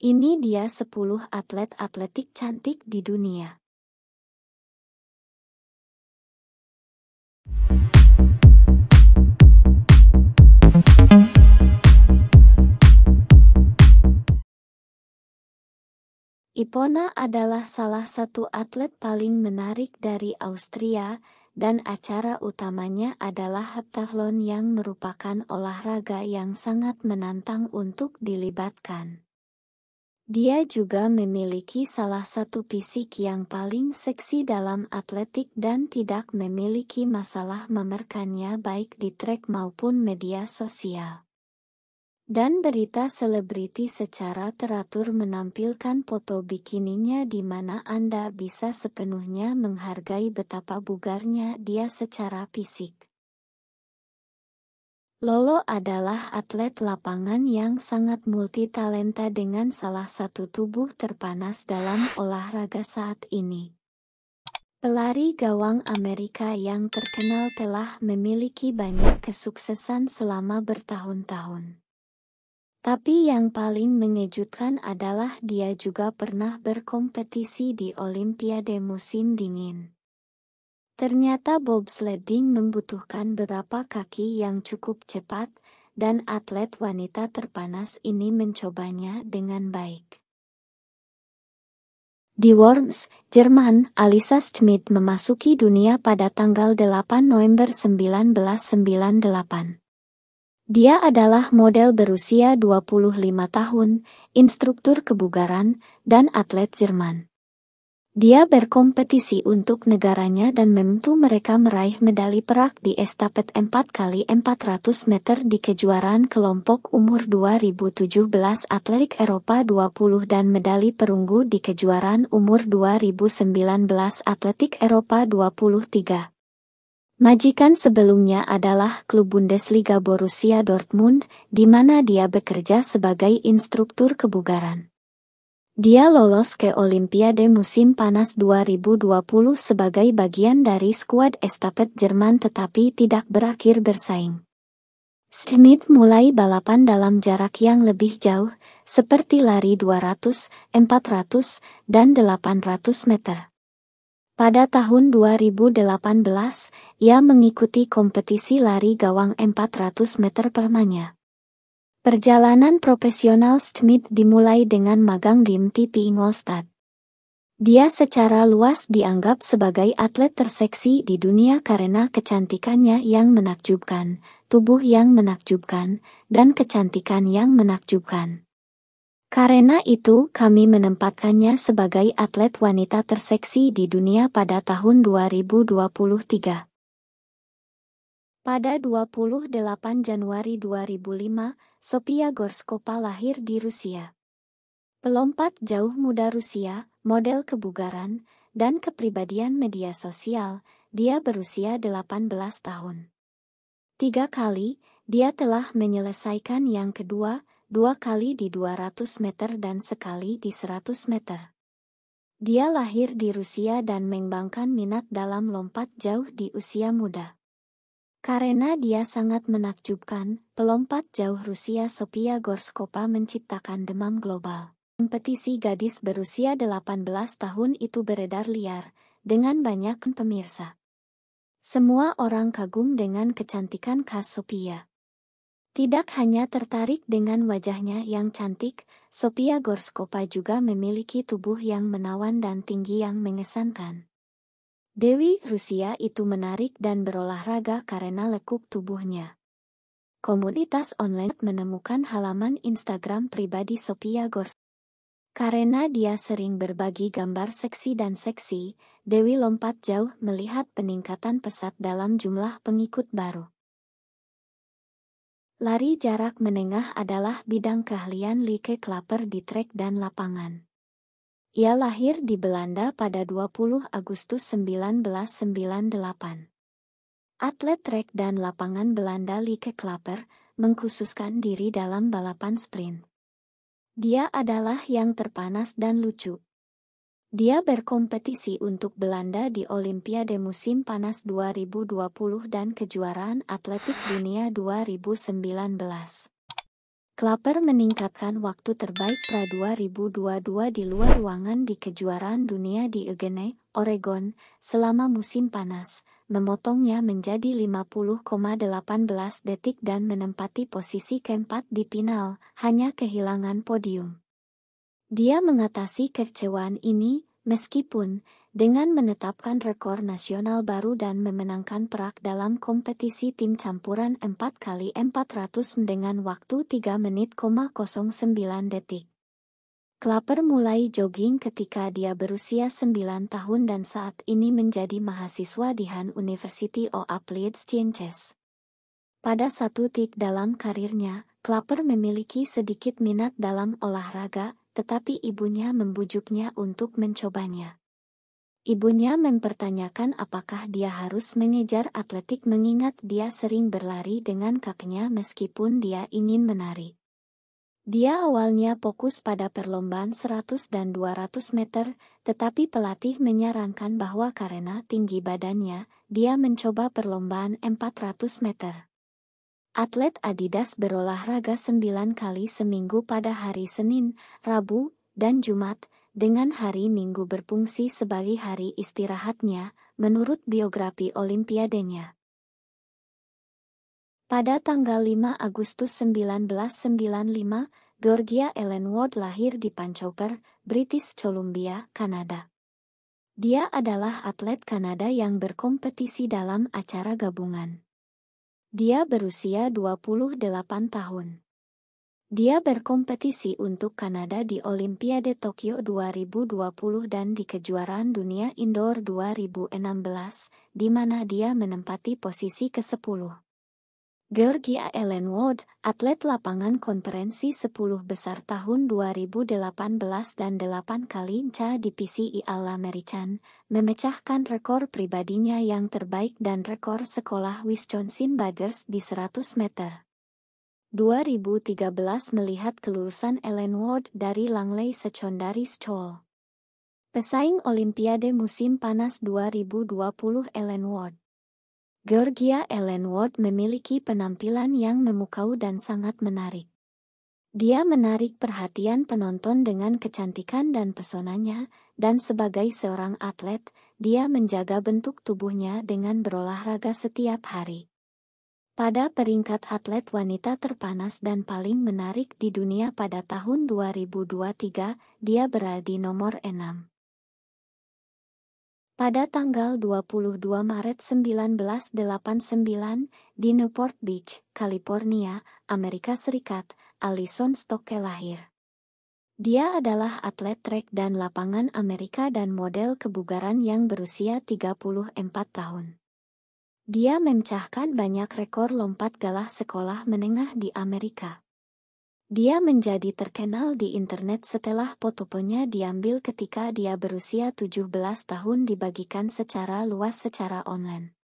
Ini dia 10 atlet atletik cantik di dunia. Ipona adalah salah satu atlet paling menarik dari Austria, dan acara utamanya adalah heptathlon yang merupakan olahraga yang sangat menantang untuk dilibatkan. Dia juga memiliki salah satu fisik yang paling seksi dalam atletik dan tidak memiliki masalah memerkannya baik di trek maupun media sosial. Dan berita selebriti secara teratur menampilkan foto bikininya di mana Anda bisa sepenuhnya menghargai betapa bugarnya dia secara fisik. Lolo adalah atlet lapangan yang sangat multitalenta dengan salah satu tubuh terpanas dalam olahraga saat ini. Pelari gawang Amerika yang terkenal telah memiliki banyak kesuksesan selama bertahun-tahun. Tapi yang paling mengejutkan adalah dia juga pernah berkompetisi di Olimpiade musim dingin. Ternyata bobsledding membutuhkan beberapa kaki yang cukup cepat, dan atlet wanita terpanas ini mencobanya dengan baik. Di Worms, Jerman, Alisa Schmidt memasuki dunia pada tanggal 8 November 1998. Dia adalah model berusia 25 tahun, instruktur kebugaran, dan atlet Jerman. Dia berkompetisi untuk negaranya dan membantu mereka meraih medali perak di estafet 4x400 meter di kejuaraan kelompok umur 2017 Atletik Eropa 20 dan medali perunggu di kejuaraan umur 2019 Atletik Eropa 23. Majikan sebelumnya adalah klub Bundesliga Borussia Dortmund, di mana dia bekerja sebagai instruktur kebugaran. Dia lolos ke Olimpiade musim panas 2020 sebagai bagian dari skuad estafet Jerman tetapi tidak berakhir bersaing. Smith mulai balapan dalam jarak yang lebih jauh, seperti lari 200, 400, dan 800 meter. Pada tahun 2018, ia mengikuti kompetisi lari gawang 400 meter permanya. Perjalanan profesional Smith dimulai dengan magang di MTP Ingolstadt. Dia secara luas dianggap sebagai atlet terseksi di dunia karena kecantikannya yang menakjubkan, tubuh yang menakjubkan, dan kecantikan yang menakjubkan. Karena itu, kami menempatkannya sebagai atlet wanita terseksi di dunia pada tahun 2023. Pada 28 Januari 2005, Sofia Gorskova lahir di Rusia. Pelompat jauh muda Rusia, model kebugaran, dan kepribadian media sosial, dia berusia 18 tahun. Tiga kali, dia telah menyelesaikan yang kedua, dua kali di 200 meter dan sekali di 100 meter. Dia lahir di Rusia dan mengembangkan minat dalam lompat jauh di usia muda. Karena dia sangat menakjubkan, pelompat jauh Rusia Sofia Gorskopa menciptakan demam global. Kompetisi gadis berusia 18 tahun itu beredar liar, dengan banyak pemirsa. Semua orang kagum dengan kecantikan khas Sofia. Tidak hanya tertarik dengan wajahnya yang cantik, Sofia Gorskopa juga memiliki tubuh yang menawan dan tinggi yang mengesankan. Dewi Rusia itu menarik dan berolahraga karena lekuk tubuhnya. Komunitas online menemukan halaman Instagram pribadi Sophia Gors. Karena dia sering berbagi gambar seksi dan seksi, Dewi lompat jauh melihat peningkatan pesat dalam jumlah pengikut baru. Lari jarak menengah adalah bidang keahlian Like Klaper di trek dan lapangan. Ia lahir di Belanda pada 20 Agustus 1998. Atlet trek dan lapangan Belanda Lieke Klapper mengkhususkan diri dalam balapan sprint. Dia adalah yang terpanas dan lucu. Dia berkompetisi untuk Belanda di Olimpiade musim panas 2020 dan kejuaraan atletik dunia 2019. Klapper meningkatkan waktu terbaik pra 2022 di luar ruangan di kejuaraan dunia di Eugene, Oregon, selama musim panas, memotongnya menjadi 50,18 detik dan menempati posisi keempat di final, hanya kehilangan podium. Dia mengatasi kecewaan ini Meskipun, dengan menetapkan rekor nasional baru dan memenangkan perak dalam kompetisi tim campuran 4 kali 400 dengan waktu 3 menit 09 detik. Klapper mulai jogging ketika dia berusia 9 tahun dan saat ini menjadi mahasiswa di Han University of Applied Sciences. Pada satu titik dalam karirnya, Klapper memiliki sedikit minat dalam olahraga, tetapi ibunya membujuknya untuk mencobanya. Ibunya mempertanyakan apakah dia harus mengejar atletik mengingat dia sering berlari dengan kakinya meskipun dia ingin menari. Dia awalnya fokus pada perlombaan 100 dan 200 meter, tetapi pelatih menyarankan bahwa karena tinggi badannya, dia mencoba perlombaan 400 meter atlet Adidas berolahraga 9 kali seminggu pada hari Senin, Rabu, dan Jumat, dengan hari Minggu berfungsi sebagai hari istirahatnya, menurut biografi Olimpiadenya. Pada tanggal 5 Agustus 1995, Georgia Ellen Ward lahir di Pancoper, British Columbia, Kanada. Dia adalah atlet Kanada yang berkompetisi dalam acara gabungan. Dia berusia 28 tahun. Dia berkompetisi untuk Kanada di Olimpiade Tokyo 2020 dan di Kejuaraan Dunia Indoor 2016, di mana dia menempati posisi ke-10. Georgia Ellen Wood, atlet lapangan konferensi 10 besar tahun 2018 dan 8 kali inca di PCI All-American, memecahkan rekor pribadinya yang terbaik dan rekor sekolah Wisconsin Badgers di 100 meter. 2013 melihat kelulusan Ellen Wood dari Langley Secondary School. Pesaing Olimpiade Musim Panas 2020 Ellen Wood Georgia Ellen Ward memiliki penampilan yang memukau dan sangat menarik. Dia menarik perhatian penonton dengan kecantikan dan pesonanya, dan sebagai seorang atlet, dia menjaga bentuk tubuhnya dengan berolahraga setiap hari. Pada peringkat atlet wanita terpanas dan paling menarik di dunia pada tahun 2023, dia berada di nomor 6. Pada tanggal 22 Maret 1989 di Newport Beach, California, Amerika Serikat, Allison Stocke lahir. Dia adalah atlet trek dan lapangan Amerika dan model kebugaran yang berusia 34 tahun. Dia memecahkan banyak rekor lompat galah sekolah menengah di Amerika. Dia menjadi terkenal di internet setelah fotonya diambil ketika dia berusia 17 tahun dibagikan secara luas secara online.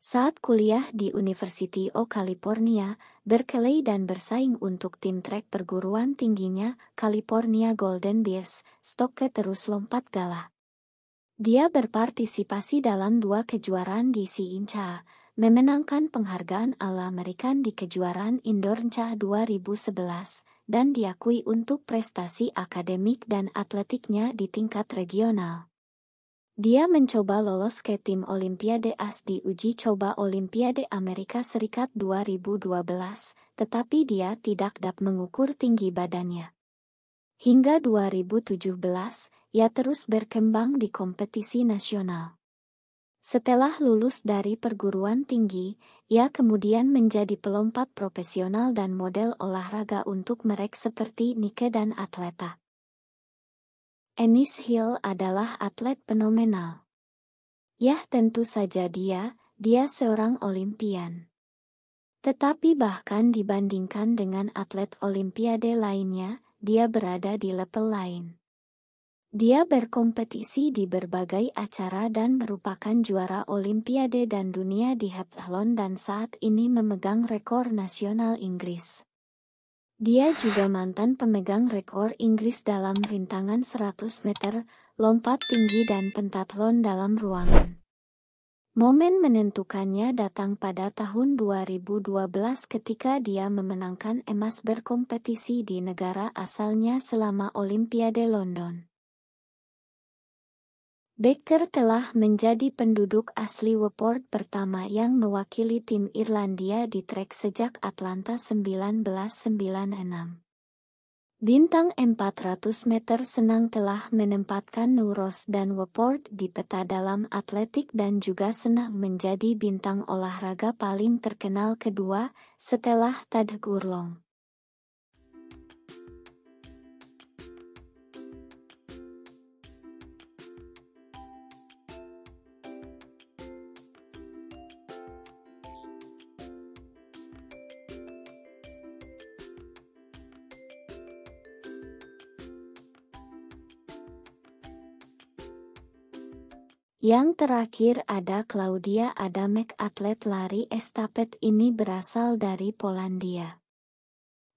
Saat kuliah di University of California, Berkeley dan bersaing untuk tim trek perguruan tingginya, California Golden Bears, Stoke terus lompat galah. Dia berpartisipasi dalam dua kejuaraan di Siincha, memenangkan penghargaan ala american di kejuaraan Indoor 2011 dan diakui untuk prestasi akademik dan atletiknya di tingkat regional. Dia mencoba lolos ke tim Olimpiade AS di uji coba Olimpiade Amerika Serikat 2012, tetapi dia tidak dapat mengukur tinggi badannya. Hingga 2017, ia terus berkembang di kompetisi nasional. Setelah lulus dari perguruan tinggi, ia kemudian menjadi pelompat profesional dan model olahraga untuk merek seperti Nike dan Atleta. Ennis Hill adalah atlet fenomenal. Yah tentu saja dia, dia seorang olimpian. Tetapi bahkan dibandingkan dengan atlet olimpiade lainnya, dia berada di level lain. Dia berkompetisi di berbagai acara dan merupakan juara Olimpiade dan dunia di heptathlon dan saat ini memegang rekor nasional Inggris. Dia juga mantan pemegang rekor Inggris dalam rintangan 100 meter, lompat tinggi dan pentathlon dalam ruangan. Momen menentukannya datang pada tahun 2012 ketika dia memenangkan emas berkompetisi di negara asalnya selama Olimpiade London. Baker telah menjadi penduduk asli Weport pertama yang mewakili tim Irlandia di trek sejak Atlanta 1996. Bintang 400 meter senang telah menempatkan Nuros dan Weport di peta dalam atletik dan juga senang menjadi bintang olahraga paling terkenal kedua setelah Tad Gurlong. Yang terakhir ada Claudia Adamek atlet lari estafet ini berasal dari Polandia.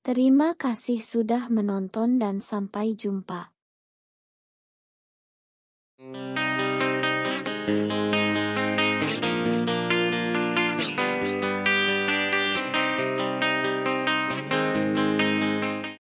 Terima kasih sudah menonton dan sampai jumpa. Hmm.